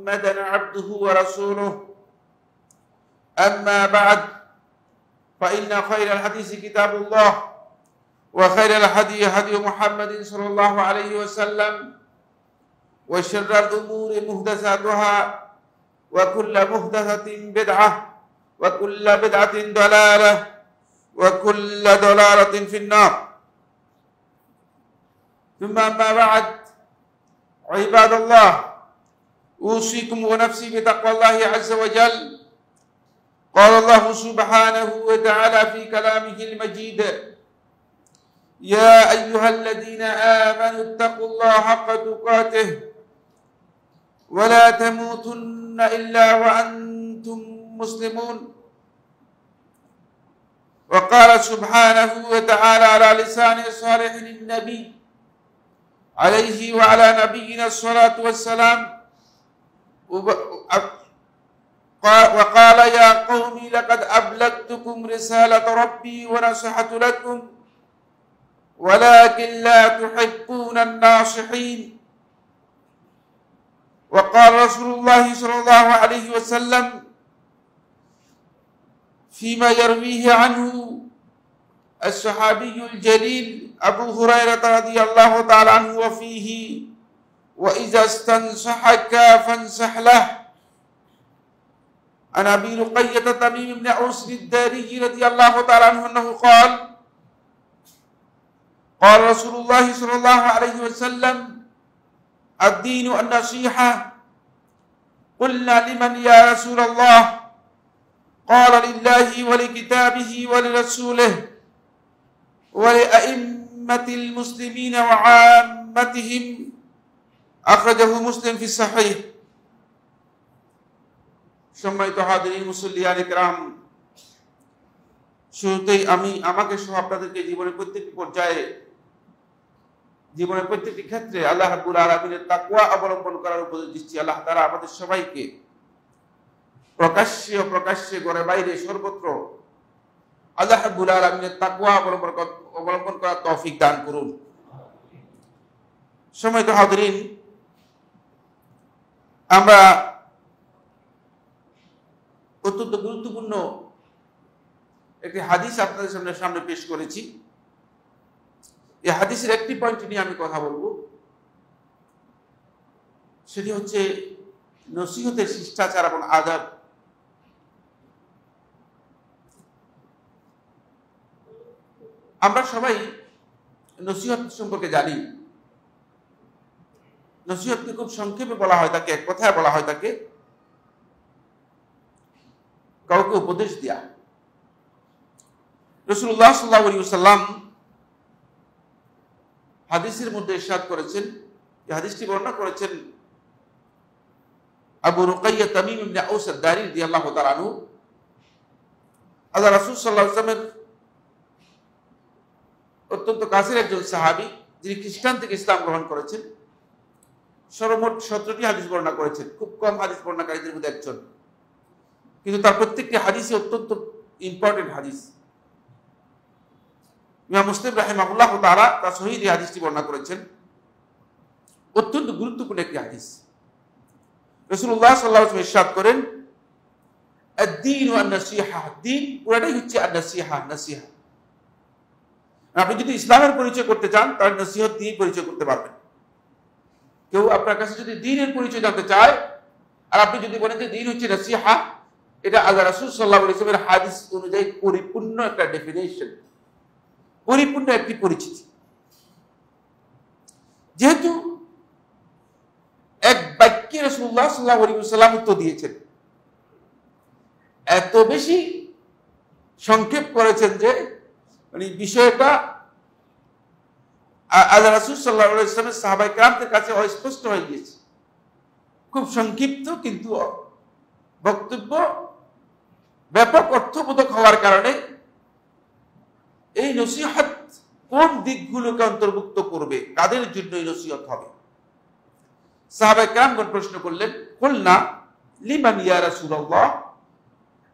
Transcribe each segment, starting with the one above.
محمدا عبده ورسوله أما بعد فإن خير الحديث كتاب الله وخير الهدي هدي محمد صلى الله عليه وسلم وشر الأمور محدثاتها وكل محدثة بدعة وكل بدعة ضلالة وكل ضلالة في النار ثم أما بعد عباد الله أوصيكم ونفسي بتقوى الله عز وجل قال الله سبحانه وتعالى في كلامه المجيد يا أيها الذين آمنوا اتقوا الله حق تقاته ولا تموتن إلا وأنتم مسلمون وقال سبحانه وتعالى على لسان صالح النبي عليه وعلى نبينا الصلاة والسلام وقال يا قوم لقد أبلغتكم رسالة ربي ونصحت لكم ولكن لا تحبون الناصحين وقال رسول الله صلى الله عليه وسلم فيما يرويه عنه الصحابي الجليل أبو هريرة رضي الله تعالى عنه وفيه وَإِذَا اسْتَنْصَحَكَ فَانْصَحْ لَهُ عن أبي لقية تميم بن عوس الداري رضي الله تعالى عنه أنه قال قال رسول الله صلى الله عليه وسلم الدين النصيحة قلنا لمن يا رسول الله قال لله ولكتابه ولرسوله ولأئمة المسلمين وعامتهم আখরাজাহু মুসলিম ফি সাহিহ সম্মানিত হাজিরিন মুসল্লিয়ান ইকরাম শুরুতেই আমি আমাকে সহ আপনাদেরকে জীবনের প্রত্যেকটি পর্যায়ে জীবনের প্রত্যেকটি ক্ষেত্রে আল্লাহ রাব্বুল আলামিনের তাকওয়া অবলম্বন করার উপদেশ দিচ্ছি আল্লাহ তাআলা আমাদের সবাইকে প্রকাশ্যে প্রকাশ্যে ঘরে বাইরে সর্বত্র আল্লাহ রাব্বুল আলামিনের তাকওয়া অবলম্বন অবলম্বন করার তৌফিক দান করুন সময় তো হাজরিন আমরা অত্যন্ত গুরুত্বপূর্ণ একটি হাদিস আপনাদের সামনে সামনে পেশ করেছি এই হাদিসের একটি পয়েন্ট নিয়ে আমি কথা বলবো সেটি হচ্ছে নসিহতের শিষ্টাচার এবং আদাব আমরা সবাই নসিহত সম্পর্কে জানি নসিহতকে খুব সংক্ষেপে বলা হয় তাকে এক কথায় বলা হয় তাকে কাউকে উপদেশ দেয়া রসুল্লাহ সাল্লাহ সাল্লাম হাদিসের মধ্যে ইসাদ করেছেন হাদিসটি বর্ণনা করেছেন আবু রুকাইয়া তামিম ইবনে আউস আদারি দি আল্লাহ আনহু আল্লাহ রাসূল সাল্লাল্লাহু আলাইহি ওয়াসাল্লামের অত্যন্ত কাছের একজন সাহাবী যিনি খ্রিস্টান থেকে ইসলাম গ্রহণ করেছেন সর্বমোট সতেরোটি হাদিস বর্ণনা করেছেন খুব কম হাদিস বর্ণাকারীদের মধ্যে একজন কিন্তু তার প্রত্যেকটি হাদিসই অত্যন্ত ইম্পর্টেন্ট হাদিস ইমাম মুসলিম রাহেমাহুল্লাহ তারা তার শহীদ এই হাদিসটি বর্ণনা করেছেন অত্যন্ত গুরুত্বপূর্ণ একটি হাদিস রসুল্লাহ সাল্লাহ ইসাদ করেন হচ্ছে আর নাসিহা আপনি যদি ইসলামের পরিচয় করতে চান তাহলে নসিহত দিয়ে পরিচয় করতে পারবেন কেউ আপনার কাছে যদি দিনের পরিচয় জানতে চায় আর আপনি যদি বলেন যে দিন হচ্ছে নাসিহা এটা আল্লাহ রাসুল সাল্লাহ ইসলামের হাদিস অনুযায়ী পরিপূর্ণ একটা ডেফিনেশন পরিপূর্ণ একটি পরিচিতি যেহেতু এক বাক্যে রসুল্লাহ সাল্লাহ সাল্লাম উত্তর দিয়েছেন এত বেশি সংক্ষেপ করেছেন যে মানে বিষয়টা আর রাসুল সাল্লাহ সাহাবাই কামদের কাছে অস্পষ্ট হয়ে গিয়েছে খুব সংক্ষিপ্ত কিন্তু বক্তব্য ব্যাপক অর্থবোধক হওয়ার কারণে এই নসিহত কোন দিকগুলোকে অন্তর্ভুক্ত করবে কাদের জন্য এই নসিহত হবে সাহাবাই কামগণ প্রশ্ন করলেন কল্লা লিমান ইয়া রাসুল্লাহ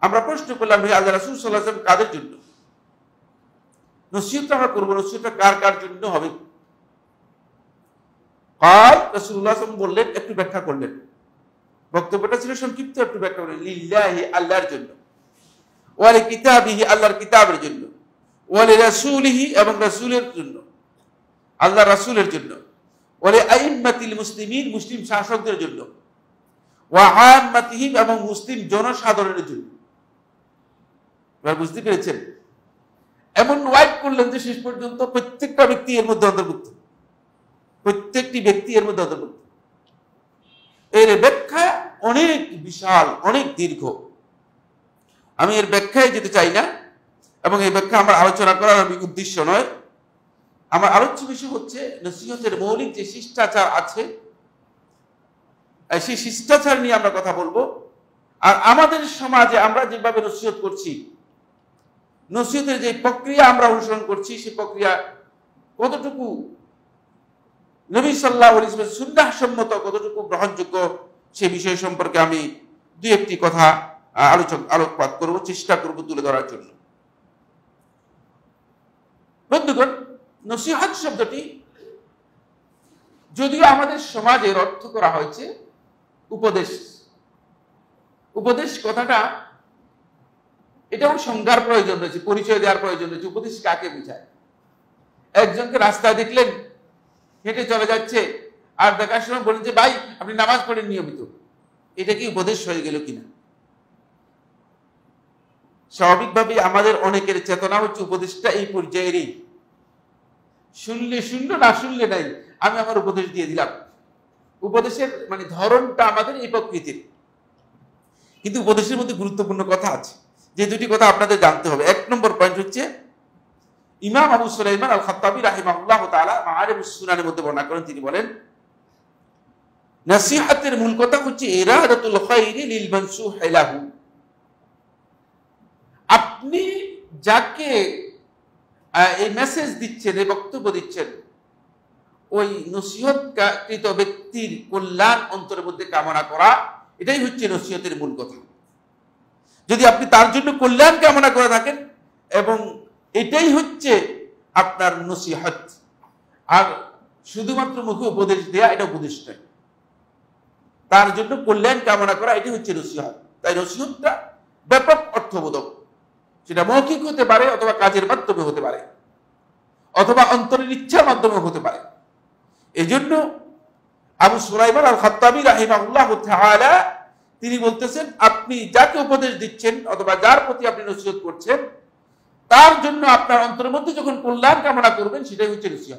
আমরা প্রশ্ন করলাম ভাই আল্লাহ রাসুল সাল্লাহ কাদের জন্য নসিহতটা আমরা করবো নসিহতটা কার কার জন্য হবে কাল রসুল্লাহ বললেন একটু ব্যাখ্যা করলেন বক্তব্যটা ছিল সংক্ষিপ্ত একটু ব্যাখ্যা করলেন লিল্লাহি আল্লাহর জন্য ওয়ালে কিতাবিহি আল্লাহর কিতাবের জন্য ওয়ালে রাসুলিহি এবং রাসুলের জন্য আল্লাহ রাসুলের জন্য ওয়ালে আইম্মাতিল মুসলিমিন মুসলিম শাসকদের জন্য ওয়াহাম্মাতিহিম এবং মুসলিম জনসাধারণের জন্য এবার বুঝতে পেরেছেন এমন ওয়াইড করলেন যে শেষ পর্যন্ত প্রত্যেকটা ব্যক্তি এর মধ্যে অন্তর্ভুক্ত প্রত্যেকটি ব্যক্তি এর মধ্যে অন্তর্ভুক্ত এর ব্যাখ্যা অনেক বিশাল অনেক দীর্ঘ আমি এর ব্যাখ্যায় যেতে চাই না এবং এই ব্যাখ্যা আমার আলোচনা করার উদ্দেশ্য নয় আমার আলোচ্য বিষয় হচ্ছে নসিহতের মৌলিক যে শিষ্টাচার আছে সেই শিষ্টাচার নিয়ে আমরা কথা বলবো আর আমাদের সমাজে আমরা যেভাবে নসিহত করছি নসিহতের যে প্রক্রিয়া আমরা অনুসরণ করছি সেই প্রক্রিয়া কতটুকু নবী সাল্লাহ ইসলামের সুন্নাহ সম্মত কতটুকু গ্রহণযোগ্য সে বিষয় সম্পর্কে আমি দু একটি কথা আলোচক আলোকপাত করব চেষ্টা করব তুলে ধরার জন্য বন্ধুগণ নসিহাত শব্দটি যদিও আমাদের সমাজের অর্থ করা হয়েছে উপদেশ উপদেশ কথাটা এটাও সংজ্ঞার প্রয়োজন রয়েছে পরিচয় দেওয়ার প্রয়োজন রয়েছে উপদেশ কাকে বুঝায় একজনকে রাস্তায় দেখলেন হেঁটে চলে যাচ্ছে আর দেখার সময় বলেন যে ভাই আপনি নামাজ পড়েন নিয়মিত এটা কি উপদেশ হয়ে গেল কিনা স্বাভাবিকভাবে আমাদের অনেকের চেতনা হচ্ছে উপদেশটা এই পর্যায়েরই শুনলে শুনল না শুনলে নাই আমি আমার উপদেশ দিয়ে দিলাম উপদেশের মানে ধরনটা আমাদের এই প্রকৃতির কিন্তু উপদেশের মধ্যে গুরুত্বপূর্ণ কথা আছে যে দুটি কথা আপনাদের জানতে হবে এক নম্বর পয়েন্ট হচ্ছে ইমাম আবু সুলাইমান আল খাতাবি রাহিমাহুল্লাহ তালা মাহারেব সুনানের মধ্যে বর্ণনা করেন তিনি বলেন নাসিহাতের মূল কথা হচ্ছে ইরাদাতুল খাইরি লিল মানসুহ ইলাহু আপনি যাকে এই মেসেজ দিচ্ছেন এই বক্তব্য দিচ্ছেন ওই নসিহতকৃত ব্যক্তির কল্যাণ অন্তরের মধ্যে কামনা করা এটাই হচ্ছে নসিহতের মূল কথা যদি আপনি তার জন্য কল্যাণ কামনা করে থাকেন এবং এটাই হচ্ছে আপনার নসিহত আর শুধুমাত্র মুখে উপদেশ দেয়া এটা উপদেশ নয় তার জন্য কল্যাণ কামনা করা এটি হচ্ছে নসিহত তাই নসিহতটা ব্যাপক অর্থবোধক সেটা মৌখিক হতে পারে অথবা কাজের মাধ্যমে হতে পারে অথবা অন্তরের ইচ্ছার মাধ্যমে হতে পারে এই জন্য আবু সুলাইমান আল খাত্তাবি রাহিমাউল্লাহ তিনি বলতেছেন আপনি যাকে উপদেশ দিচ্ছেন অথবা যার প্রতি আপনি নসিহত করছেন তার জন্য আপনার অন্তরের মধ্যে যখন কল্যাণ কামনা করবেন সেটাই হচ্ছে রুসিয়া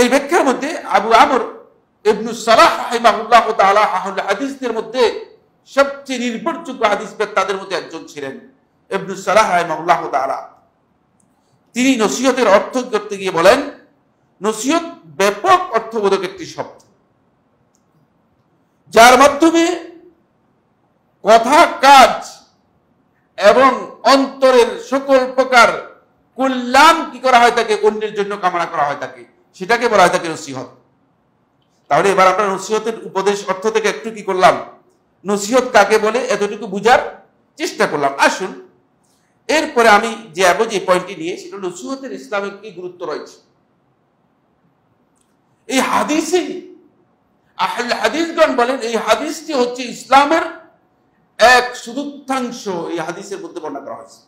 এই ব্যাখ্যার মধ্যে আবু আমর ইবনু সালাহ হাদিসদের মধ্যে সবচেয়ে নির্ভরযোগ্য তাদের মধ্যে একজন ছিলেন ইবনু সালাহ তিনি নসিহতের অর্থ করতে গিয়ে বলেন নসিহত ব্যাপক অর্থবোধক একটি শব্দ যার মাধ্যমে কথা কাজ এবং অন্তরের সকল প্রকার কল্যাণ কি করা হয় তাকে অন্যের জন্য কামনা করা হয় তাকে সেটাকে বলা হয় তাকে নসিহত তাহলে এবার আমরা নসিহতের উপদেশ অর্থ থেকে একটু কি করলাম নসিহত কাকে বলে এতটুকু বুঝার চেষ্টা করলাম আসুন এরপরে আমি যে যাবো যে পয়েন্টটি নিয়ে সেটা নসিহতের ইসলামের কি গুরুত্ব রয়েছে এই হাদিসে হাদিসগণ বলেন এই হাদিসটি হচ্ছে ইসলামের এক চতুর্থাংশ এই হাদিসের মধ্যে বর্ণনা করা হয়েছে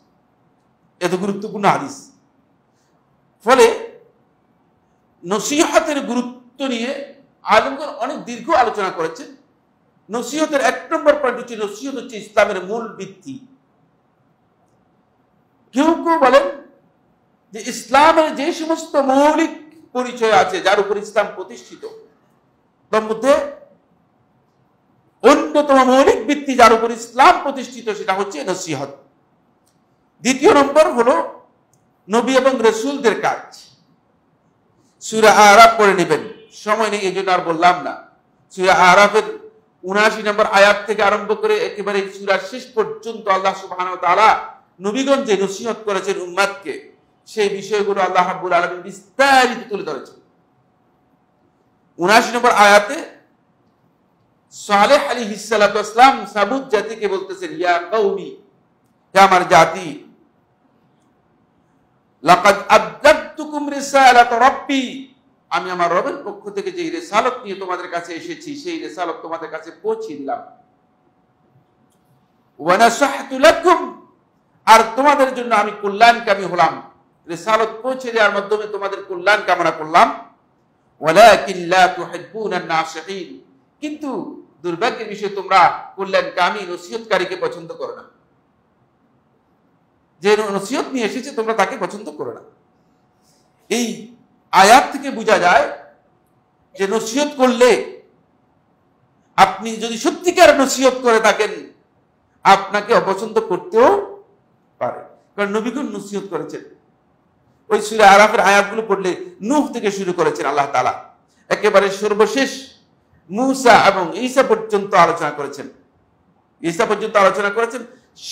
এত গুরুত্বপূর্ণ হাদিস ফলে নসিহতের গুরুত্ব নিয়ে আলমগর অনেক দীর্ঘ আলোচনা করেছে নসিহতের এক নম্বর পয়েন্ট হচ্ছে নসিহত হচ্ছে ইসলামের মূল ভিত্তি কেউ কেউ বলেন যে ইসলামের যে সমস্ত মৌলিক পরিচয় আছে যার উপর ইসলাম প্রতিষ্ঠিত তার মধ্যে অন্যতম মৌলিক ভিত্তি যার উপর ইসলাম প্রতিষ্ঠিত সেটা হচ্ছে নসিহত দ্বিতীয় নম্বর হল নবী এবং রসুলদের কাজ সুরা আরাফ করে নেবেন সময় নেই এই জন্য আর বললাম না সুরা আরাফের উনআশি নম্বর আয়াত থেকে আরম্ভ করে একেবারে সুরার শেষ পর্যন্ত আল্লাহ সুবাহান তারা নবীগঞ্জ যে নসিহত করেছেন উম্মাদকে সেই বিষয়গুলো আল্লাহ হাবুল আলম বিস্তারিত তুলে ধরেছেন উনআশি নম্বর আয়াতে সালেহ আলী সাবুদ জাতিকে বলতেছেন ইয়া কৌমি হে আমার জাতি লাকাদ রিসালাত আমি আমার রবের পক্ষ থেকে যে রেসালত নিয়ে তোমাদের কাছে এসেছি সেই রেসালত তোমাদের কাছে পৌঁছে দিলাম আর তোমাদের জন্য আমি কল্যাণকামী হলাম রেসালত পৌঁছে দেওয়ার মাধ্যমে তোমাদের কল্যাণ কামনা করলাম ওয়ালাকিল্লা তুহিব্বুনা নাসিহিন কিন্তু দুর্ভাগ্যের বিষয়ে তোমরা কল্যাণকামী নসিহতকারীকে পছন্দ করো না যে নসিহত নিয়ে এসেছে তোমরা তাকে পছন্দ করো না এই আয়াত থেকে বোঝা যায় যে নসিহত করলে আপনি যদি সত্যিকার নসিহত করে থাকেন আপনাকে অপছন্দ করতেও পারে কারণ নবীগুণ নসিহত করেছেন ওই সুরে আরাফের আয়াতগুলো পড়লে নুহ থেকে শুরু করেছেন আল্লাহ তালা একেবারে সর্বশেষ মুসা এবং ঈসা পর্যন্ত আলোচনা করেছেন ঈসা পর্যন্ত আলোচনা করেছেন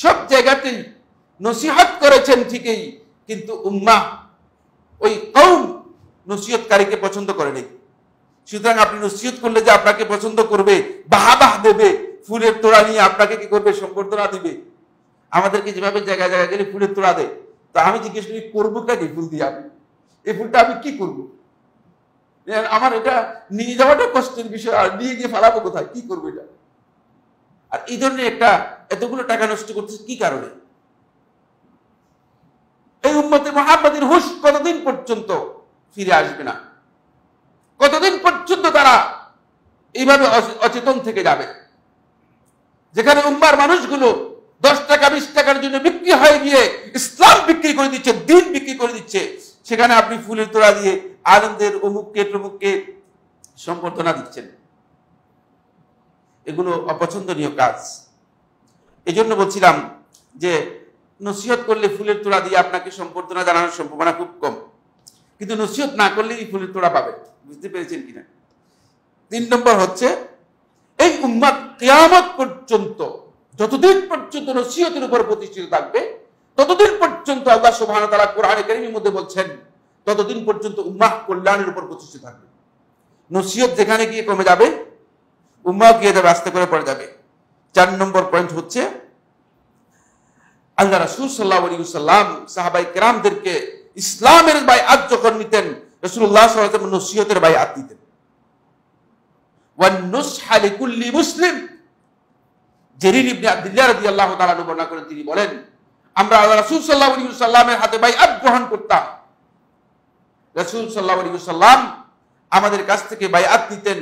সব জায়গাতেই নসিহত করেছেন ঠিকই কিন্তু উম্মা ওই কৌম নসিহতকারীকে পছন্দ করেনি সুতরাং আপনি নসিহত করলে যে আপনাকে পছন্দ করবে বাহাবাহ দেবে ফুলের তোড়া নিয়ে আপনাকে কি করবে সম্বর্ধনা দিবে আমাদেরকে যেভাবে জায়গায় জায়গায় গেলে ফুলের তোড়া দেয় তা আমি জিজ্ঞেস করি করবো কি ফুল দিয়ে আমি এই ফুলটা আমি কি করবো আমার এটা নিয়ে যাওয়াটা কষ্টের বিষয় আর নিয়ে গিয়ে ফেলাবো কোথায় কি করবো এটা আর এই ধরনের একটা এতগুলো টাকা নষ্ট করছে কি কারণে এই উম্মতের মহাব্বাদের হুশ কতদিন পর্যন্ত ফিরে আসবে না কতদিন পর্যন্ত তারা এইভাবে অচেতন থেকে যাবে যেখানে উম্মার মানুষগুলো দশ টাকা বিশ টাকার জন্য বিক্রি হয়ে গিয়ে ইসলাম বিক্রি করে দিচ্ছে দিন বিক্রি করে দিচ্ছে সেখানে আপনি ফুলের তোড়া দিয়ে আনন্দের অমুককে টমুককে সম্বর্ধনা দিচ্ছেন এগুলো অপছন্দনীয় কাজ এজন্য বলছিলাম যে নসিহত করলে ফুলের তোড়া দিয়ে আপনাকে সম্বর্ধনা জানানোর সম্ভাবনা খুব কম কিন্তু নসিহত না করলেই ফুলের তোড়া পাবে বুঝতে পেরেছেন কিনা তিন নম্বর হচ্ছে এই উম্মাদ কেয়ামত পর্যন্ত যতদিন পর্যন্ত নসিহতের উপর প্রতিষ্ঠিত থাকবে ততদিন পর্যন্ত আল্লাহ সুবাহ তারা কোরআনে কারিমের মধ্যে বলছেন ততদিন পর্যন্ত উম্মাহ কল্যাণের উপর প্রতিষ্ঠিত থাকবে নসিহত যেখানে গিয়ে কমে যাবে উম্মাহ গিয়ে যাবে আস্তে করে পড়ে যাবে চার নম্বর পয়েন্ট হচ্ছে আল্লাহ রাসুল সাল্লাহ আলী সাল্লাম সাহাবাই কেরামদেরকে ইসলামের বাই আজ যখন নিতেন রসুল্লাহ সাল্লাম নসিহতের বাই আত দিতেন মুসলিম জেরিন ইবনে আব্দুল্লাহ রাদিয়াল্লাহু তাআলা বর্ণনা করেন তিনি বলেন আমরা রাসুল সাল্লাহ আলী সাল্লামের হাতে বাইয়াত গ্রহণ করতাম রাসুল সাল্লাহ আলী সাল্লাম আমাদের কাছ থেকে বাইয়াত নিতেন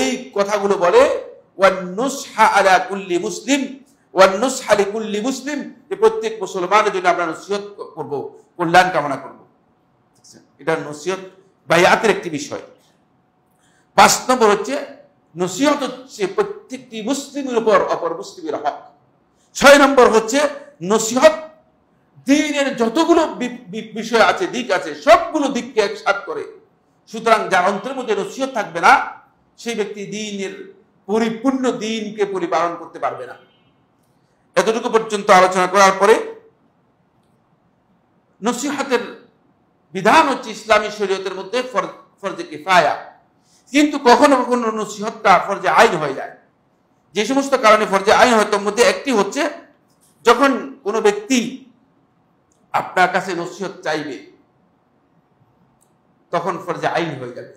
এই কথাগুলো বলে মুসলিম মুসলিম যে প্রত্যেক মুসলমানের জন্য আমরা নসিহত করব কল্যাণ কামনা করব এটা নসিহত বাইয়াতের একটি বিষয় পাঁচ নম্বর হচ্ছে নসিহত হচ্ছে প্রত্যেকটি মুসলিমের উপর অপর মুসলিমের হক ছয় নম্বর হচ্ছে নসিহত দিনের যতগুলো বিষয় আছে দিক আছে সবগুলো দিককে একসাথ করে সুতরাং যার অন্তরের মধ্যে রসিয়ত থাকবে না সেই ব্যক্তি দিনের পরিপূর্ণ দিনকে পরিপালন করতে পারবে না এতটুকু পর্যন্ত আলোচনা করার পরে নসিহাতের বিধান হচ্ছে ইসলামী শরীয়তের মধ্যে ফরজে কিফায়া কিন্তু কখনো কখনো নসিহতটা ফরজে আইন হয়ে যায় যে সমস্ত কারণে ফরজে আইন হয় তার মধ্যে একটি হচ্ছে যখন কোনো ব্যক্তি আপনার কাছে নসিহত চাইবে তখন ফরজে আইন হয়ে যাবে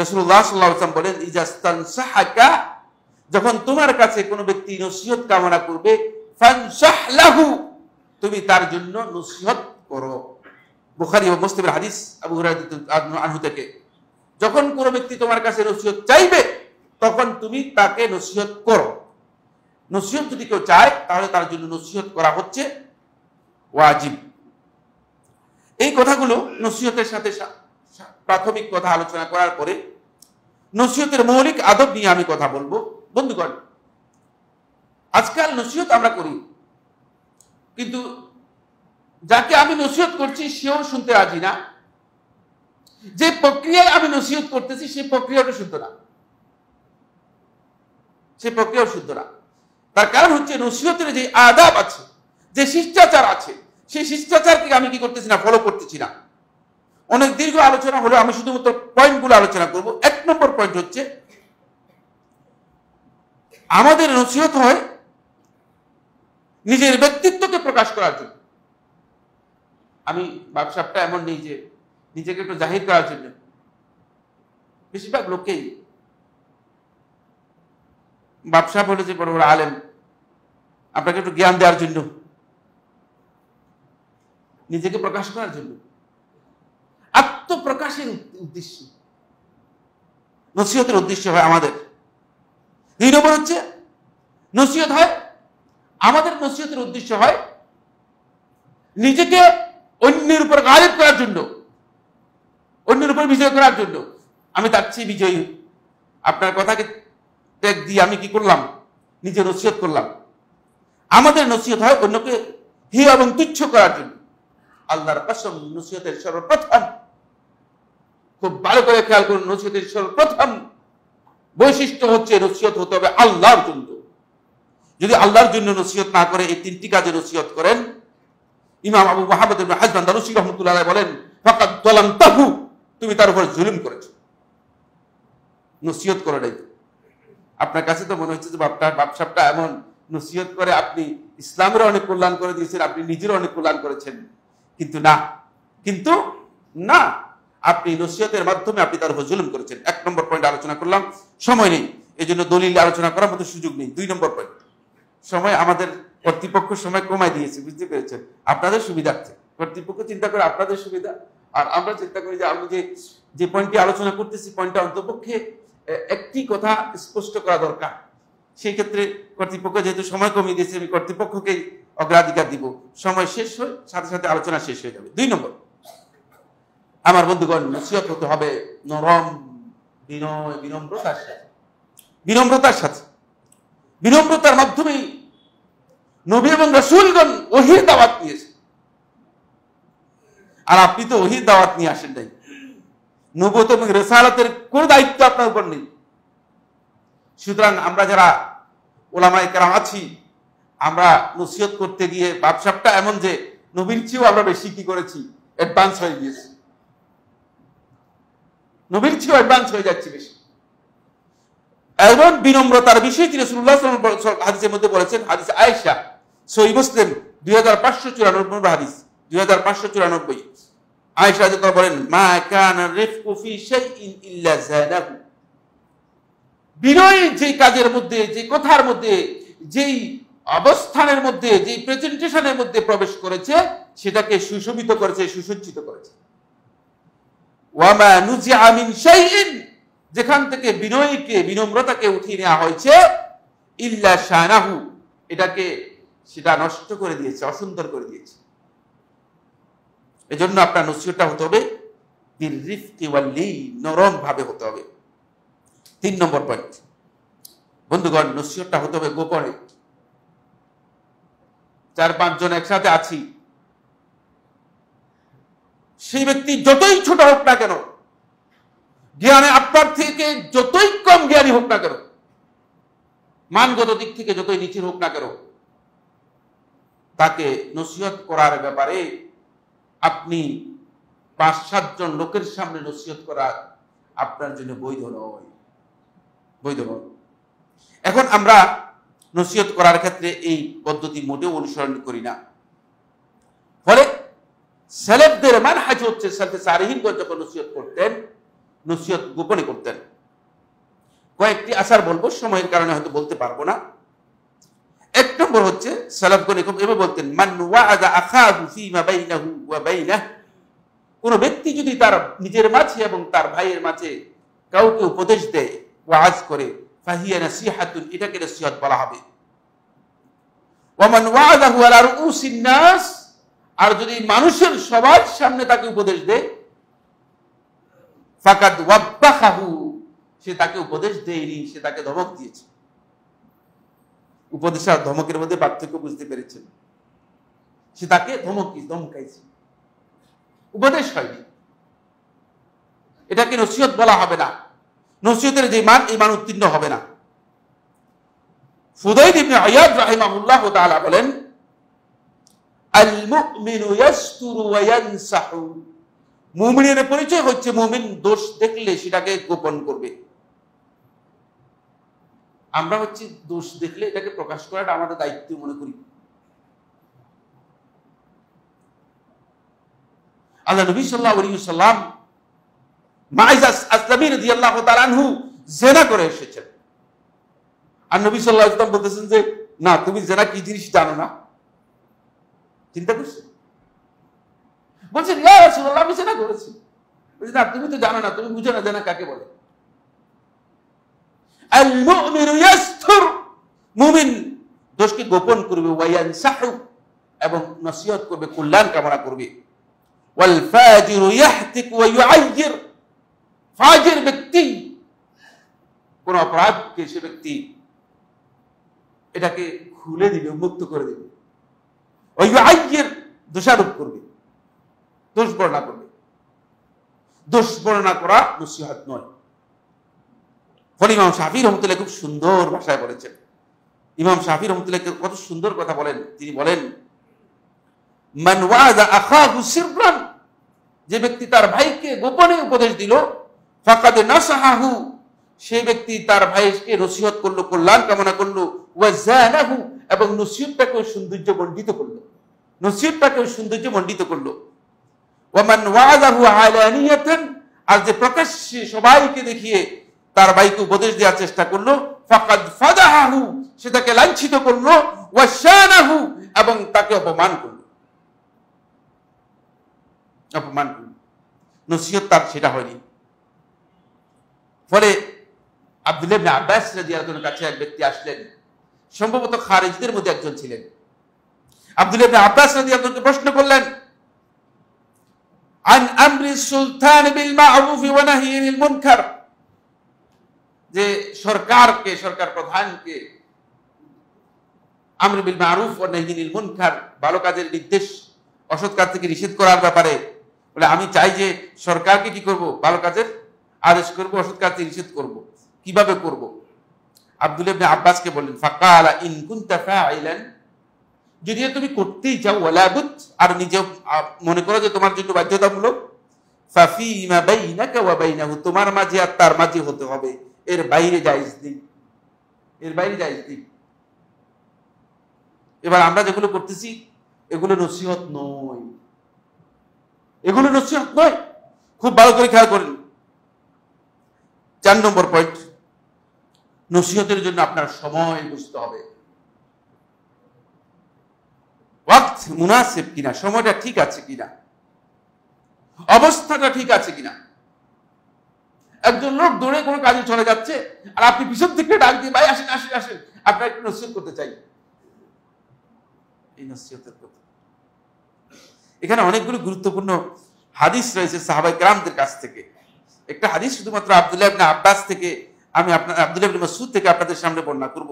রসুল্লাহ সাল্লাম বলেন ইজাস্তান সাহাকা যখন তোমার কাছে কোনো ব্যক্তি নসিহত কামনা করবে তুমি তার জন্য নসিহত করো বুখারি ও মুসলিমের হাদিস আবু আনহু থেকে যখন কোনো ব্যক্তি তোমার কাছে নসিহত চাইবে তখন তুমি তাকে নসিহত করো নসিহত যদি কেউ চায় তাহলে তার জন্য নসিহত করা হচ্ছে ওয়াজিব এই কথাগুলো নসিহতের সাথে প্রাথমিক কথা আলোচনা করার পরে নসিহতের মৌলিক আদব নিয়ে আমি কথা বলবো বন্ধুগণ আজকাল নসিহত আমরা করি কিন্তু যাকে আমি নসিহত করছি সেও শুনতে রাজি না যে প্রক্রিয়ায় আমি নসিহত করতেছি সেই প্রক্রিয়াটা শুদ্ধ না সে প্রক্রিয়াও শুদ্ধ না তার কারণ হচ্ছে নসিহতের যে আদাব আছে যে শিষ্টাচার আছে সেই শিষ্টাচারকে আমি কি করতেছি না ফলো করতেছি না অনেক দীর্ঘ আলোচনা হলো আমি শুধুমাত্র পয়েন্টগুলো আলোচনা করব এক নম্বর পয়েন্ট হচ্ছে আমাদের নসিহত হয় নিজের ব্যক্তিত্বকে প্রকাশ করার জন্য আমি ব্যবসাটা এমন নেই যে নিজেকে একটু জাহির করার জন্য বেশিরভাগ লোকেই ব্যবসা বলে যে বড় বড় আলেম আপনাকে একটু জ্ঞান দেওয়ার জন্য নিজেকে প্রকাশ করার জন্য আত্মপ্রকাশের উদ্দেশ্য নসিহতের উদ্দেশ্য হয় আমাদের দুই নম্বর হচ্ছে নসিহত হয় আমাদের নসিহতের উদ্দেশ্য হয় নিজেকে অন্যের উপর গালিব করার জন্য অন্যের উপর বিজয় করার জন্য আমি তার চেয়ে বিজয়ী আপনার কথাকে ত্যাগ দিয়ে আমি কি করলাম নিজে নসিহত করলাম আমাদের নসিহত হয় অন্যকে হি এবং তুচ্ছ করার জন্য আল্লাহর কসম নসিহতের সর্বপ্রথম খুব ভালো করে খেয়াল করুন নসিহতের সর্বপ্রথম বৈশিষ্ট্য হচ্ছে নসিহত হতে হবে আল্লাহর জন্য যদি আল্লাহর জন্য নসিহত না করে এই তিনটি কাজে নসিহত করেন ইমাম আবু মাহমদ হাজবান দারুসি রহমতুল্লাহ বলেন ফাকাদ দলাম তাহু তুমি তার উপর জুলুম করেছো নসিহত করে নাই আপনার কাছে তো মনে হচ্ছে যে বাপটার বাপসাপটা এমন নসিহত করে আপনি ইসলামের অনেক কল্যাণ করে দিয়েছেন আপনি নিজের অনেক কল্যাণ করেছেন কিন্তু না কিন্তু না আপনি নসিহতের মাধ্যমে আপনি তার উপর জুলুম করেছেন এক নম্বর পয়েন্ট আলোচনা করলাম সময় নেই এই জন্য দলিল আলোচনা করার মতো সুযোগ নেই দুই নম্বর পয়েন্ট সময় আমাদের কর্তৃপক্ষ সময় কমায় দিয়েছে বুঝতে পেরেছেন আপনাদের সুবিধার্থে কর্তৃপক্ষ চিন্তা করে আপনাদের সুবিধা আর আমরা চিন্তা করি যে আমি যে যে পয়েন্টটি আলোচনা করতেছি পয়েন্টটা অন্তপক্ষে একটি কথা স্পষ্ট করা দরকার সেই ক্ষেত্রে কর্তৃপক্ষ যেহেতু সময় কমিয়ে দিয়েছে আমি কর্তৃপক্ষকে অগ্রাধিকার দিব সময় শেষ হয়ে সাথে সাথে আলোচনা শেষ হয়ে যাবে দুই নম্বর আমার বন্ধুগণ নসিহত হতে হবে নরম বিনয় বিনম্রতার সাথে বিনম্রতার সাথে বিনম্রতার মাধ্যমেই নবী এবং রসুলগণ ওহির দাওয়াত নিয়েছে আর আপনি তো ওহির দাওয়াত নিয়ে আসেন নাই নবত এবং রেসালতের কোন দায়িত্ব আপনার উপর নেই সুতরাং আমরা যারা ওলামায় কেরাম আছি আমরা নসিহত করতে গিয়ে বাপসাপটা এমন যে নবীর চেয়েও আমরা বেশি কি করেছি অ্যাডভান্স হয়ে গিয়েছি নবীর চেয়েও অ্যাডভান্স হয়ে যাচ্ছে বেশি এমন বিনম্রতার বিষয় তিনি হাদিসের মধ্যে বলেছেন হাদিস আয়েশা সই মুসলিম দুই হাজার পাঁচশো চুরানব্বই হাদিস দুই হাজার পাঁচশো চুরানব্বই আয়েশা তারা বলেন মা কান রিফকুফি শাইইন ইল্লা জাদাহু বিনয় যে কাজের মধ্যে যে কথার মধ্যে যেই অবস্থানের মধ্যে যে প্রেজেন্টেশনের মধ্যে প্রবেশ করেছে সেটাকে সুশোভিত করেছে সুসজ্জিত করেছে যেখান থেকে বিনয়কে বিনম্রতাকে উঠিয়ে নেওয়া হয়েছে ইল্লা শাহু এটাকে সেটা নষ্ট করে দিয়েছে অসুন্দর করে দিয়েছে এজন্য আপনার নসিহতটা হতে হবে নরম ভাবে হতে হবে তিন নম্বর পয়েন্ট বন্ধুগণ নসিহতটা হতে হবে গোপনে চার পাঁচজন একসাথে আছি সেই ব্যক্তি যতই ছোট হোক না কেন জ্ঞানে আপনার থেকে যতই কম জ্ঞানী হোক না কেন মানগত দিক থেকে যতই নিচের হোক না কেন তাকে নসিহত করার ব্যাপারে আপনি পাঁচ সাতজন লোকের সামনে নসিহত করা আপনার জন্য বৈধ নয় বৈধ নয় এখন আমরা নসিহত করার ক্ষেত্রে এই পদ্ধতি মোটেও অনুসরণ করি না ফলে সেলেবদের মান হাজি হচ্ছে সাথে সারেহীনগঞ্জ যখন নসিহত করতেন নসিহত গোপনে করতেন কয়েকটি আসার বলবো সময়ের কারণে হয়তো বলতে পারবো না এক নম্বর হচ্ছে সালাফগণ এরকম এভাবে বলতেন কোন ব্যক্তি যদি তার নিজের মাঝে এবং তার ভাইয়ের মাঝে কাউকে উপদেশ দেয় ওয়াজ করে ফাহিয়া নাসিহাতুন এটাকে নসিহত বলা হবে ওমান ওয়াদাহু আলা রুউসিন নাস আর যদি মানুষের সবার সামনে তাকে উপদেশ দেয় ফাকাদ সে তাকে উপদেশ দেয়নি সে তাকে ধমক দিয়েছে উপদেশ আর ধমকের মধ্যে পার্থক্য বুঝতে পেরেছেন সে তাকে ধমকি ধমকাইছে উপদেশ হয়নি এটাকে নসিহত বলা হবে না নসিহতের যে মান এই মান উত্তীর্ণ হবে না ফুদাইদ ইবনে রাহিমাহুল্লাহ তাআলা বলেন আল মুমিনু ইয়াসতুরু ওয়া ইয়ানসাহু মুমিনের পরিচয় হচ্ছে মুমিন দোষ দেখলে সেটাকে গোপন করবে আমরা হচ্ছে দোষ দেখলে এটাকে প্রকাশ করাটা আমাদের দায়িত্ব মনে করি আল্লাহ নবী সাল্লাহ সাল্লাম মাইজাস জেনা করে এসেছেন আর নবী বলতেছেন যে না তুমি জেনা কি জিনিস জানো না চিন্তা বলছেন করেছি তুমি তো জানো না তুমি না কাকে বলে গোপন করবে এবং নসিহত করবে কল্যাণ কামনা করবে ওয়াল ফাজের ব্যক্তি কোন অপরাধকে সে ব্যক্তি এটাকে খুলে দিবে মুক্ত করে দিবে ওই আজ্ঞের দোষারোপ করবে দোষ বর্ণনা করবে দোষ বর্ণনা করা নসিহাত নয় ফলে ইমাম শাহি রহমতুল্লাহ খুব সুন্দর ভাষায় বলেছেন ইমাম শাহি রহমতুল্লাহ কত সুন্দর কথা বলেন তিনি বলেন যে ব্যক্তি তার ভাইকে গোপনে উপদেশ দিল ফাকাদ নাসাহাহু সেই ব্যক্তি তার ভাইকে নসিহত করলো কল্যাণ কামনা করলো ওয়াজাহু এবং নসিহতটাকেও সৌন্দর্য বণ্ডিত করলো নসিহতটাকেও সৌন্দর্য বণ্ডিত করলো ওয়ামান ওয়াজাহু আলানিয়াতান আর যে প্রকাশ্যে সবাইকে দেখিয়ে তার ভাইকে উপদেশ দেওয়ার চেষ্টা করলো ফাকাদ ফাদাহাহু সে তাকে লাঞ্ছিত করলো ওয়াশানাহু এবং তাকে অপমান করলো অপমান করলো নসিহত তার সেটা হয়নি ফলে আব্দুল আব্বাস রাজিয়ার কাছে এক ব্যক্তি আসলেন সম্ভবত খারেজদের মধ্যে একজন ছিলেন আব্দুল আব্বাস রাজিয়াকে প্রশ্ন করলেন আন আমরি সুলতান বিল মারুফ ওয়া নাহি মুনকার যে সরকারকে সরকার প্রধানকে আমর বিল মারুফ ও নাহিনীল মুনকার ভালো কাজের নির্দেশ অসৎ কাজ থেকে নিষেধ করার ব্যাপারে বলে আমি চাই যে সরকারকে কি করব ভালো কাজের আদেশ করবো ওষুধ খাওয়াতে নিষেধ করব কিভাবে করবো আব্দুল ইবনে আব্বাসকে বললেন ফাকালা আলা কুনতা ফাইলান যদিও তুমি করতেই চাও ওয়ালাবুত আর নিজে মনে করো যে তোমার জন্য বাধ্যতামূলক ফাফিমা বাইনাকা ওয়া না তোমার মাঝে আর তার মাঝে হতে হবে এর বাইরে জায়েজ নেই এর বাইরে জায়েজ দিন এবার আমরা যেগুলো করতেছি এগুলো নসিহত নয় এগুলো নসিহত নয় খুব ভালো করে খেয়াল করেন চার নম্বর পয়েন্ট নসিহতের জন্য আপনার সময় বুঝতে হবে ওয়াক্ত মুনাসেব কিনা সময়টা ঠিক আছে কিনা অবস্থাটা ঠিক আছে কিনা একজন লোক দৌড়ে কোনো কাজে চলে যাচ্ছে আর আপনি পিছন থেকে ডাক দিয়ে ভাই আসেন আসেন আসেন আপনার একটু নসিহত করতে চাই এই নসিহতের কথা এখানে অনেকগুলো গুরুত্বপূর্ণ হাদিস রয়েছে সাহাবাই গ্রামদের কাছ থেকে একটা হাদিস শুধুমাত্র আবদুল্লাহ ইবনে আব্বাস থেকে আমি আপনার আবদুল্লাহ ইবনে মাসুদ থেকে আপনাদের সামনে বর্ণনা করব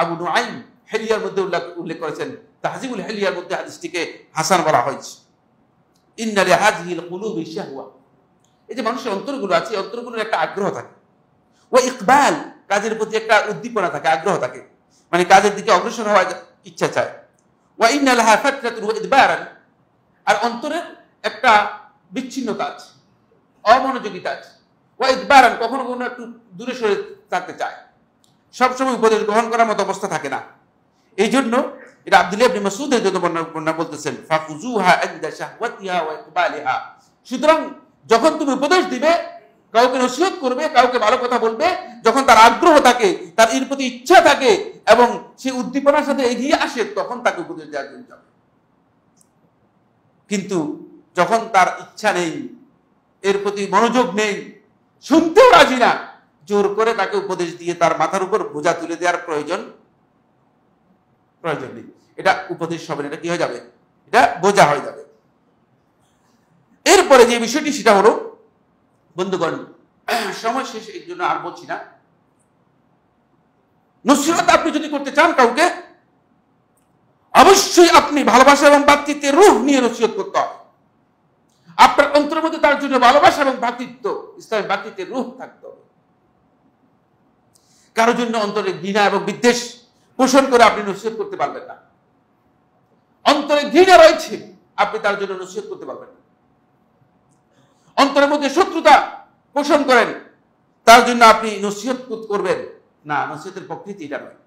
আবু নুআইম হেলিয়ার মধ্যে উল্লেখ উল্লেখ করেছেন তাহজিবুল হেলিয়ার মধ্যে হাদিসটিকে হাসান বলা হয়েছে ইন্নারে হাজিল কুলুবি শাহওয়া এই যে মানুষের অন্তরগুলো আছে অন্তরগুলোর একটা আগ্রহ থাকে ও ইকবাল কাজের প্রতি একটা উদ্দীপনা থাকে আগ্রহ থাকে মানে কাজের দিকে অগ্রসর হওয়ার ইচ্ছা চায় ওয়া ইন্নাল হাফাতরাতুল ইদবারান আর অন্তরের একটা বিচ্ছিন্নতা আছে অমনোযোগিতা আছে ও কখনো কখনো একটু দূরে সরে থাকতে চায় সবসময় উপদেশ গ্রহণ করার মতো অবস্থা থাকে না এই জন্য এটা আব্দুল্লাহ আপনি মাসুদের জন্য বন্যা বলতেছেন ফাফুজুহা একদা শাহওয়াতিহা ওয়া সুতরাং যখন তুমি উপদেশ দিবে কাউকে নসিহত করবে কাউকে ভালো কথা বলবে যখন তার আগ্রহ থাকে তার এর প্রতি ইচ্ছা থাকে এবং সে উদ্দীপনার সাথে এগিয়ে আসে তখন তাকে উপদেশ দেওয়ার জন্য কিন্তু যখন তার ইচ্ছা নেই এর প্রতি মনোযোগ নেই শুনতেও রাজি না জোর করে তাকে উপদেশ দিয়ে তার মাথার উপর বোঝা তুলে দেওয়ার প্রয়োজন প্রয়োজন নেই এটা উপদেশ হবে এটা কি হয়ে যাবে এটা বোঝা হয়ে যাবে এরপরে যে বিষয়টি সেটা হলো বন্ধুগণ সময় শেষ এর জন্য আর বলছি না নসিহত আপনি যদি করতে চান কাউকে অবশ্যই আপনি ভালোবাসা এবং বাতৃত্বের রূপ নিয়ে নসিহত করতে হবে আপনার অন্তর মধ্যে তার জন্য ভালোবাসা এবং ভাতৃত্ব ইসলামের ভাতৃত্বের রূপ থাকতে হবে কারোর জন্য অন্তরে ঘৃণা এবং বিদ্বেষ পোষণ করে আপনি নসিহত করতে পারবেন না অন্তরে ঘৃণা রয়েছে আপনি তার জন্য নসিহত করতে পারবেন না অন্তরের মধ্যে শত্রুতা পোষণ করেন তার জন্য আপনি নসিহত করবেন না নসিহতের প্রকৃতি এটা নয়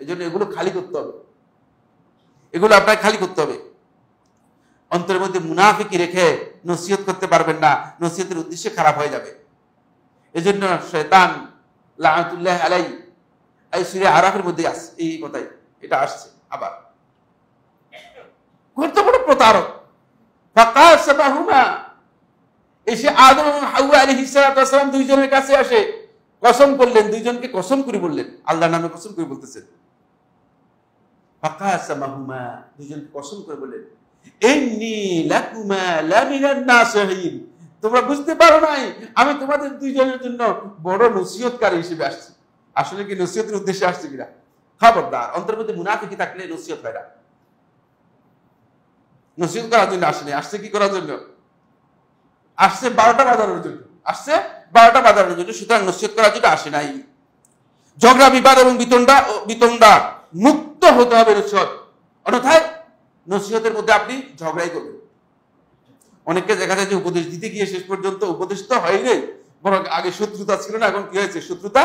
এই জন্য এগুলো খালি করতে হবে এগুলো আপনাকে খালি করতে হবে অন্তরের মধ্যে মুনাফিকি রেখে নসিহত করতে পারবেন না নসিহতের উদ্দেশ্যে খারাপ হয়ে যাবে এজন্য শয়তান লাহতুল্লাহ আলাই এই সুরে আরাফের মধ্যে আসছে এই কথাই এটা আসছে আবার গুরুত্বপূর্ণ প্রতারক এসে আদম এবং হাউয়া আলী হিসালাম দুইজনের কাছে আসে কসম করলেন দুইজনকে কসম করে বললেন আল্লাহ নামে কসম করে বলতেছেন ফাঁকা দুইজন কসম করে বললেন তোমরা বুঝতে পারো নাই আমি তোমাদের দুইজনের জন্য বড় নসিহতকারী হিসেবে আসছি আসলে কি নসিহতের উদ্দেশ্যে আসছে কিনা খবরদার অন্তর মধ্যে মুনাফি কি থাকলে নসিহত হয় না নসিহত করার জন্য আসেনি আসছে কি করার জন্য আসছে বারোটা বাজারের জন্য আসছে বারোটা বাজারের জন্য সুতরাং নসিহত করার জন্য আসে নাই ঝগড়া বিবাদ এবং বিতন্ডা বিতন্ডা মুক্ত হতে হবে নসিহত অন্যথায় নসিহতের মধ্যে আপনি ঝগড়াই করবেন অনেককে দেখা যায় যে উপদেশ দিতে গিয়ে শেষ পর্যন্ত উপদেশ তো হয়নি বরং আগে শত্রুতা ছিল না এখন কি হয়েছে শত্রুতা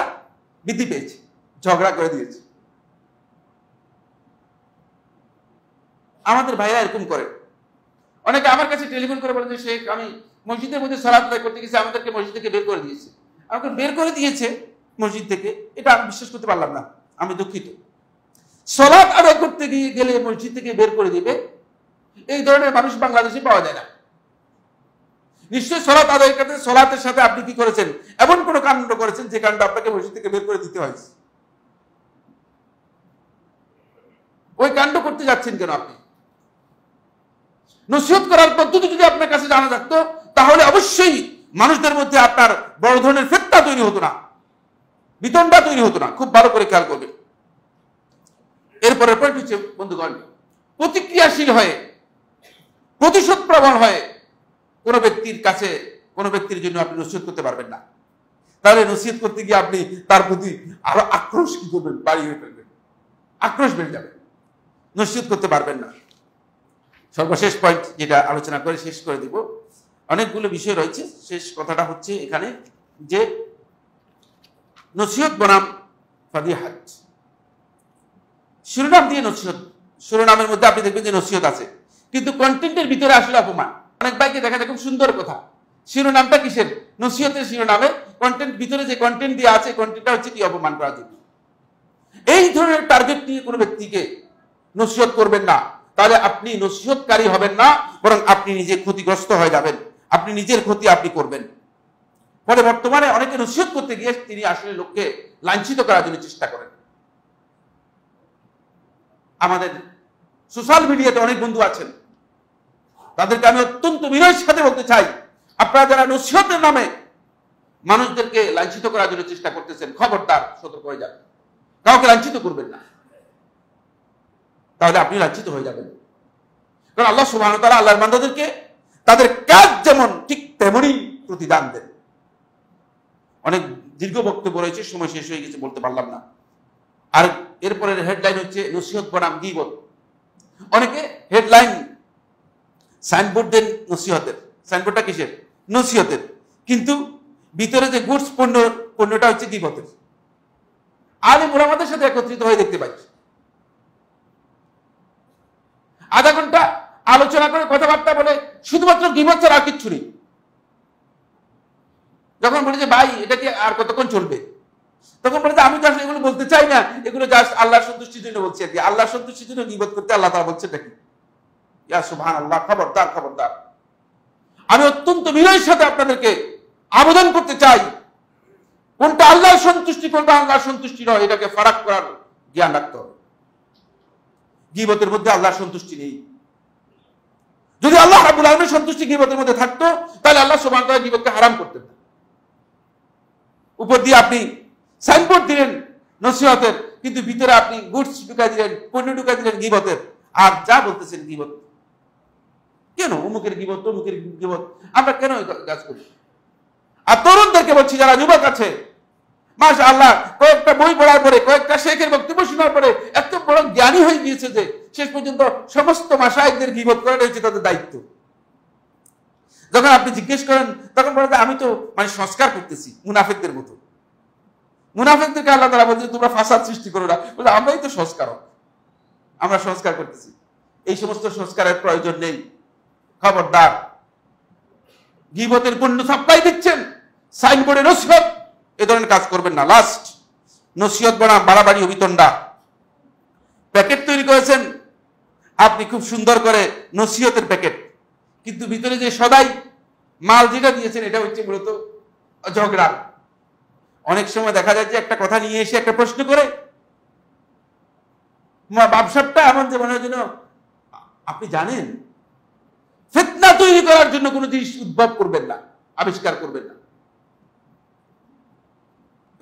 বৃদ্ধি পেয়েছে ঝগড়া করে দিয়েছে আমাদের ভাইরা এরকম করে অনেকে আমার কাছে টেলিফোন করে বলে যে শেখ আমি মসজিদের মধ্যে সলাপ করতে গেছি আমাদেরকে মসজিদ থেকে বের করে দিয়েছে আমাকে বের করে দিয়েছে মসজিদ থেকে এটা আমি বিশ্বাস করতে পারলাম না আমি দুঃখিত সলাপ আদায় করতে গিয়ে গেলে মসজিদ থেকে বের করে দিবে এই ধরনের মানুষ বাংলাদেশে পাওয়া যায় না নিশ্চয়ই সলাপ আদায় করতে সলাপের সাথে আপনি কি করেছেন এমন কোন কাণ্ড করেছেন যে কাণ্ড আপনাকে মসজিদ থেকে বের করে দিতে হয়েছে ওই কাণ্ড করতে যাচ্ছেন কেন আপনি নসিহত করার পদ্ধতি যদি আপনার কাছে জানা থাকতো তাহলে অবশ্যই মানুষদের মধ্যে আপনার বড় ধরনের ফেত্তা তৈরি হতো না বিতনটা তৈরি হতো না খুব ভালো করে খেয়াল করবেন এরপরের পয়েন্ট হচ্ছে বন্ধুগণ প্রতিক্রিয়াশীল হয়ে প্রতিশোধ প্রবণ হয়ে কোনো ব্যক্তির কাছে কোনো ব্যক্তির জন্য আপনি নসিহত করতে পারবেন না তাহলে নসিহত করতে গিয়ে আপনি তার প্রতি আরো আক্রোশ কি করবেন বাড়ি হয়ে ফেলবেন আক্রোশ বেড়ে যাবে নসিহত করতে পারবেন না সর্বশেষ পয়েন্ট যেটা আলোচনা করে শেষ করে দিব অনেকগুলো বিষয় রয়েছে শেষ কথাটা হচ্ছে এখানে যে নসিহত বনাম ফাদিহাজ শিরোনাম দিয়ে নসিহত শিরোনামের মধ্যে আপনি দেখবেন যে নসিহত আছে কিন্তু কন্টেন্টের ভিতরে আসলে অপমান অনেক ভাইকে দেখা যায় খুব সুন্দর কথা শিরোনামটা কিসের নসিহতের শিরোনামে কন্টেন্ট ভিতরে যে কন্টেন্ট দিয়ে আছে কন্টেন্টটা হচ্ছে কি অপমান করা জন্য এই ধরনের টার্গেট নিয়ে কোনো ব্যক্তিকে নসিহত করবেন না তাহলে আপনি নসিহতকারী হবেন না বরং আপনি নিজে ক্ষতিগ্রস্ত হয়ে যাবেন আপনি নিজের ক্ষতি আপনি করবেন ফলে বর্তমানে অনেকে নসিহত করতে গিয়ে তিনি আসলে লোককে লাঞ্ছিত করার জন্য চেষ্টা করেন আমাদের সোশ্যাল মিডিয়াতে অনেক বন্ধু আছেন তাদেরকে আমি অত্যন্ত বিনয়ের সাথে বলতে চাই আপনারা যারা নসিহতের নামে মানুষদেরকে লাঞ্ছিত করার জন্য চেষ্টা করতেছেন খবরদার সতর্ক হয়ে যাবেন কাউকে লাঞ্ছিত করবেন না তাহলে আপনি লাঞ্ছিত হয়ে যাবেন কারণ আল্লাহ সুবাহ তারা আল্লাহর মান্দাদেরকে তাদের কাজ যেমন ঠিক তেমনই প্রতিদান দেন অনেক দীর্ঘ বক্তব্য রয়েছে সময় শেষ হয়ে গেছে বলতে পারলাম না আর এরপরের হেডলাইন হচ্ছে নসিহত বনাম গিবত অনেকে হেডলাইন সাইনবোর্ড দেন নসিহতের সাইনবোর্ডটা কিসের নসিহতের কিন্তু ভিতরে যে গুডস পণ্য পণ্যটা হচ্ছে গিবতের আলে মোরামাদের সাথে একত্রিত হয়ে দেখতে পাচ্ছি আধা ঘন্টা আলোচনা করে কথাবার্তা বলে শুধুমাত্র গিমত ছাড়া আর কিচ্ছু নেই যখন বলেছে যে ভাই এটা কি আর কতক্ষণ চলবে তখন বলে আমি তো আসলে এগুলো বলতে চাই না এগুলো জাস্ট আল্লাহর সন্তুষ্টির জন্য বলছি আর কি আল্লাহর সন্তুষ্টির জন্য নিবোধ করতে আল্লাহ তারা বলছে নাকি ইয়া সুহান আল্লাহ খবরদার খবরদার আমি অত্যন্ত বিনয়ের সাথে আপনাদেরকে আবেদন করতে চাই কোনটা আল্লাহর সন্তুষ্টি কোনটা আল্লাহর সন্তুষ্টি নয় এটাকে ফারাক করার জ্ঞান রাখতে হবে গিবতের মধ্যে আল্লাহর সন্তুষ্টি নেই যদি আল্লাহ রাবুল আলমের সন্তুষ্টি গিবতের মধ্যে থাকতো তাহলে আল্লাহ সোমান গিবতকে হারাম করতেন উপর দিয়ে আপনি সাইনবোর্ড দিলেন নসিহতের কিন্তু ভিতরে আপনি গুডস ঢুকা দিলেন পণ্য ঢুকা দিলেন গিবতের আর যা বলতেছেন গিবত কেন অমুকের গিবত অমুকের গিবত আমরা কেন কাজ করি আর তরুণদেরকে বলছি যারা যুবক আছে মাসা আল্লাহ কয়েকটা বই পড়ার পরে কয়েকটা শেখের বক্তব্য শোনার পরে এত বড় জ্ঞানী হয়ে গিয়েছে যে শেষ পর্যন্ত সমস্ত মাসায়কদের গিবত করাটা হচ্ছে তাদের দায়িত্ব যখন আপনি জিজ্ঞেস করেন তখন বলেন আমি তো মানে সংস্কার করতেছি মুনাফেকদের মতো মুনাফেকদেরকে আল্লাহ তারা বলছে তোমরা ফাসাদ সৃষ্টি করো না বলে আমরাই তো সংস্কারক আমরা সংস্কার করতেছি এই সমস্ত সংস্কারের প্রয়োজন নেই খবরদার গিবতের পণ্য সাপ্লাই দিচ্ছেন সাইনবোর্ডে নসিহত এ ধরনের কাজ করবেন না লাস্ট নসিহত বনাম বাড়াবাড়ি অভিতণ্ডা প্যাকেট তৈরি করেছেন আপনি খুব সুন্দর করে নসিহতের প্যাকেট কিন্তু ভিতরে যে সদাই মাল যেটা দিয়েছেন এটা হচ্ছে মূলত ঝগড়া অনেক সময় দেখা যায় যে একটা কথা নিয়ে এসে একটা প্রশ্ন করে ব্যবসাটা বাপসাপটা যে মনে হয় আপনি জানেন ফেতনা তৈরি করার জন্য কোনো জিনিস উদ্ভব করবেন না আবিষ্কার করবেন না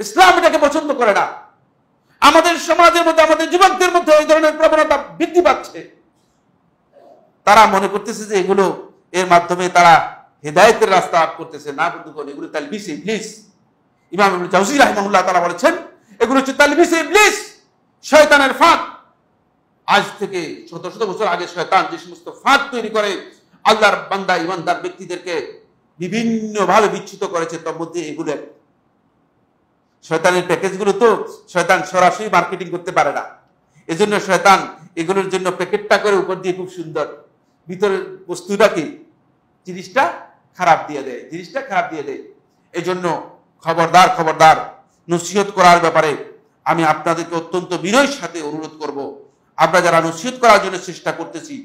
ইসলাম এটাকে পছন্দ করে না আমাদের সমাজের মধ্যে আমাদের যুবকদের মধ্যে ওই ধরনের প্রবণতা বৃদ্ধি পাচ্ছে তারা মনে করতেছে যে এগুলো এর মাধ্যমে তারা হেদায়তের রাস্তা আপ করতেছে না বন্ধুগণ এগুলো তাহলে বিশ ইংলিশ ইমাম জাউজি রাহিমাহুল্লাহ তারা বলেছেন এগুলো হচ্ছে তালবিস ইবলিস শয়তানের ফাঁদ আজ থেকে শত শত বছর আগে শয়তান যে সমস্ত ফাঁদ তৈরি করে আল্লাহর বান্দা ইমানদার ব্যক্তিদেরকে বিভিন্নভাবে বিচ্ছুত করেছে তার মধ্যে এগুলো শয়তানের প্যাকেজগুলো তো শয়তান সরাসরি মার্কেটিং করতে পারে না এজন্য শয়তান এগুলোর জন্য প্যাকেটটা করে উপর দিয়ে খুব সুন্দর ভিতরের বস্তুটাকে জিনিসটা খারাপ দিয়ে দেয় জিনিসটা খারাপ দিয়ে দেয় এজন্য খবরদার খবরদার নসিহত করার ব্যাপারে আমি আপনাদেরকে অত্যন্ত বিনয়ের সাথে অনুরোধ করব আমরা যারা নসিহত করার জন্য চেষ্টা করতেছি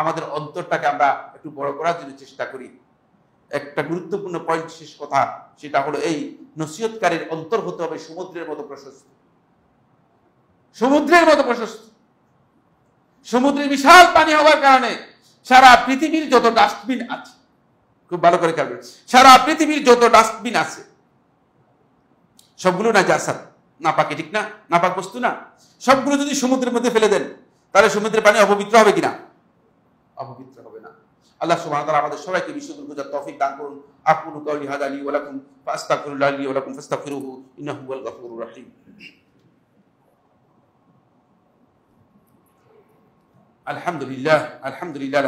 আমাদের অন্তরটাকে আমরা একটু বড় করার জন্য চেষ্টা করি একটা গুরুত্বপূর্ণ পয়েন্ট শেষ কথা সেটা হলো এই নসিহতকারীর অন্তর হতে হবে সমুদ্রের মতো প্রশস্ত সমুদ্রের মতো প্রশস্ত সমুদ্রে বিশাল পানি হওয়ার কারণে সারা পৃথিবীর যত ডাস্টবিন আছে খুব ভালো করে খেয়াল সারা পৃথিবীর যত ডাস্টবিন আছে সবগুলো না জাসাদ না পাকে ঠিক না না পাক বস্তু না সবগুলো যদি সমুদ্রের মধ্যে ফেলে দেন তাহলে সমুদ্রের পানি অপবিত্র হবে কিনা অপবিত্র হবে না আল্লাহ সুবাহ তাআলা আমাদের সবাইকে বিশুদ্ধ বুঝার তফিক দান করুন আকুলু কাউলি হাদা লি ওয়া লাকুম ফাস্তাগফিরুল্লাহ লি ওয়া লাকুম ফাস্তাগফিরুহু ইন্নাহু হুয়াল গাফুরুর রহিম الحمد لله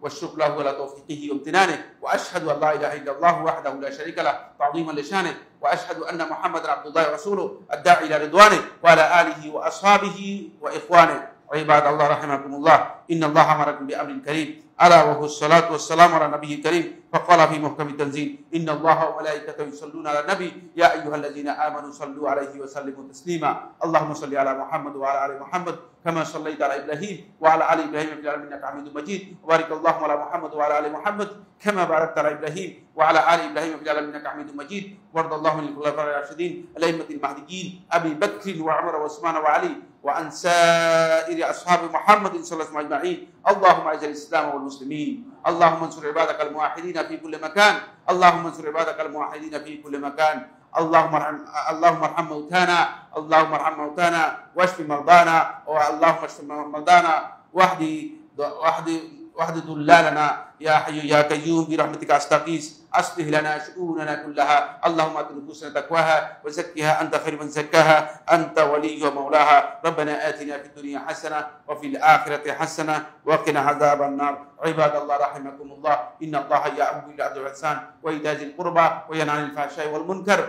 والشكر له على توفيقه وامتنانه واشهد ان لا اله الا الله وحده لا شريك له تعظيما لشانه واشهد ان محمدا عبد الله رسوله الداعي الى رضوانه وعلى اله واصحابه واخوانه عباد الله رحمكم الله ان الله امركم بامر كريم على الصلاة والسلام على النبي الكريم فقال في محكم التنزيل إن الله وملائكته يصلون على النبي يا أيها الذين آمنوا صلوا عليه وسلموا تسليما اللهم صل على محمد وعلى آل محمد كما صليت على إبراهيم وعلى آل إبراهيم في العالمين إنك حميد مجيد وبارك اللهم على محمد وعلى آل محمد كما باركت على إبراهيم وعلى آل إبراهيم في العالمين إنك حميد مجيد وارض اللهم عن الخلفاء الراشدين الأئمة المهديين أبي بكر وعمر وعثمان وعلي وعن سائر أصحاب محمد صلى الله عليه وسلم أجمعين اللهم أعز الإسلام والمسلمين اللهم انصر عبادك الموحدين في كل مكان اللهم انصر عبادك الموحدين في كل مكان اللهم ارحم اللهم ارحم موتانا اللهم ارحم موتانا واشف مرضانا اللهم اشف مرضانا واهدي واهدي وحدد لنا يا حي يا قيوم برحمتك استغيث اصلح لنا شؤوننا كلها اللهم ات نفوسنا تقواها وزكها انت خير من زكاها انت ولي ومولاها ربنا اتنا في الدنيا حسنه وفي الاخره حسنه وقنا عذاب النار عباد الله رحمكم الله ان الله يعبد بالعدل والاحسان وايتاء ذي القربى وينهى عن الفحشاء والمنكر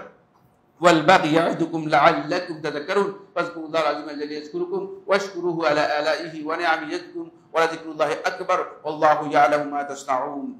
والبغي يعدكم لعلكم تذكرون فاذكروا الله العظيم الذي يذكركم واشكروه على الائه ونعمه يدكم اللہ اکبر اللہ